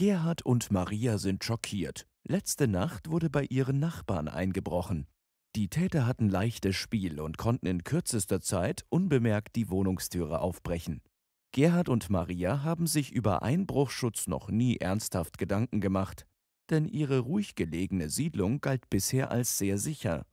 Gerhard und Maria sind schockiert. Letzte Nacht wurde bei ihren Nachbarn eingebrochen. Die Täter hatten leichtes Spiel und konnten in kürzester Zeit unbemerkt die Wohnungstüre aufbrechen. Gerhard und Maria haben sich über Einbruchschutz noch nie ernsthaft Gedanken gemacht, denn ihre ruhig gelegene Siedlung galt bisher als sehr sicher.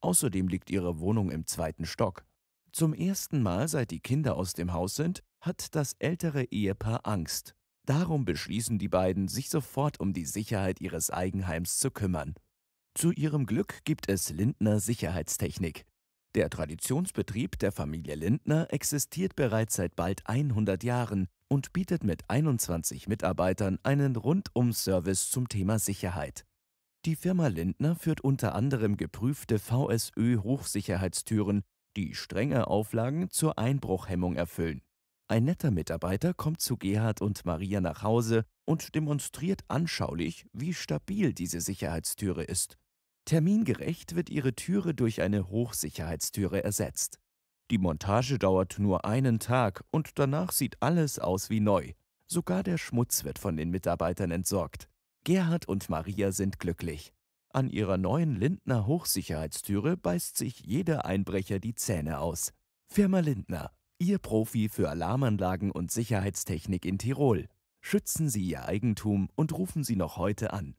Außerdem liegt ihre Wohnung im zweiten Stock. Zum ersten Mal, seit die Kinder aus dem Haus sind, hat das ältere Ehepaar Angst. Darum beschließen die beiden, sich sofort um die Sicherheit ihres Eigenheims zu kümmern. Zu ihrem Glück gibt es Lindner Sicherheitstechnik. Der Traditionsbetrieb der Familie Lindner existiert bereits seit bald 100 Jahren und bietet mit 21 Mitarbeitern einen Rundum-Service zum Thema Sicherheit. Die Firma Lindner führt unter anderem geprüfte VSÖ-Hochsicherheitstüren, die strenge Auflagen zur Einbruchhemmung erfüllen. Ein netter Mitarbeiter kommt zu Gerhard und Maria nach Hause und demonstriert anschaulich, wie stabil diese Sicherheitstüre ist. Termingerecht wird ihre Türe durch eine Hochsicherheitstüre ersetzt. Die Montage dauert nur einen Tag und danach sieht alles aus wie neu. Sogar der Schmutz wird von den Mitarbeitern entsorgt. Gerhard und Maria sind glücklich. An ihrer neuen Lindner Hochsicherheitstüre beißt sich jeder Einbrecher die Zähne aus. Firma Lindner, Ihr Profi für Alarmanlagen und Sicherheitstechnik in Tirol. Schützen Sie Ihr Eigentum und rufen Sie noch heute an.